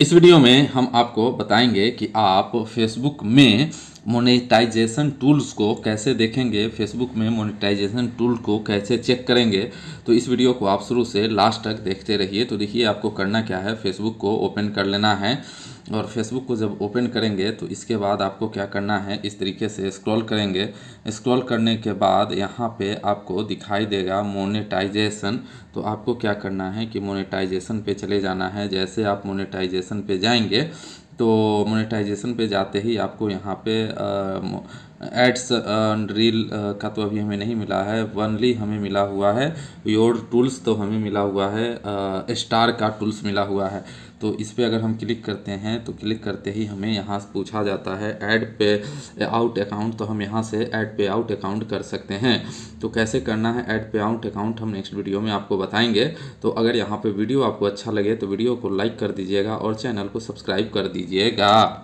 इस वीडियो में हम आपको बताएंगे कि आप फेसबुक में मोनेटाइजेशन टूल्स को कैसे देखेंगे फेसबुक में मोनेटाइजेशन टूल को कैसे चेक करेंगे तो इस वीडियो को आप शुरू से लास्ट तक देखते रहिए तो देखिए आपको करना क्या है फेसबुक को ओपन कर लेना है और फेसबुक को जब ओपन करेंगे तो इसके बाद आपको क्या करना है इस तरीके से स्क्रॉल करेंगे स्क्रॉल करने के बाद यहाँ पे आपको दिखाई देगा मोनेटाइजेशन तो आपको क्या करना है कि मोनेटाइजेशन पे चले जाना है जैसे आप मोनेटाइजेशन पे जाएंगे तो मोनेटाइजेशन पे जाते ही आपको यहाँ पे एड्स रील का तो अभी हमें नहीं मिला है वनली हमें मिला हुआ है योर टूल्स तो हमें मिला हुआ है स्टार का टूल्स मिला हुआ है तो इस पर अगर हम क्लिक करते हैं तो क्लिक करते ही हमें यहाँ से पूछा जाता है ऐड पे आउट अकाउंट तो हम यहाँ से ऐड पे आउट अकाउंट कर सकते हैं तो कैसे करना है ऐड पे आउट अकाउंट हम नेक्स्ट वीडियो में आपको बताएंगे तो अगर यहाँ पर वीडियो आपको अच्छा लगे तो वीडियो को लाइक कर दीजिएगा और चैनल को सब्सक्राइब कर दीजिए 这噶。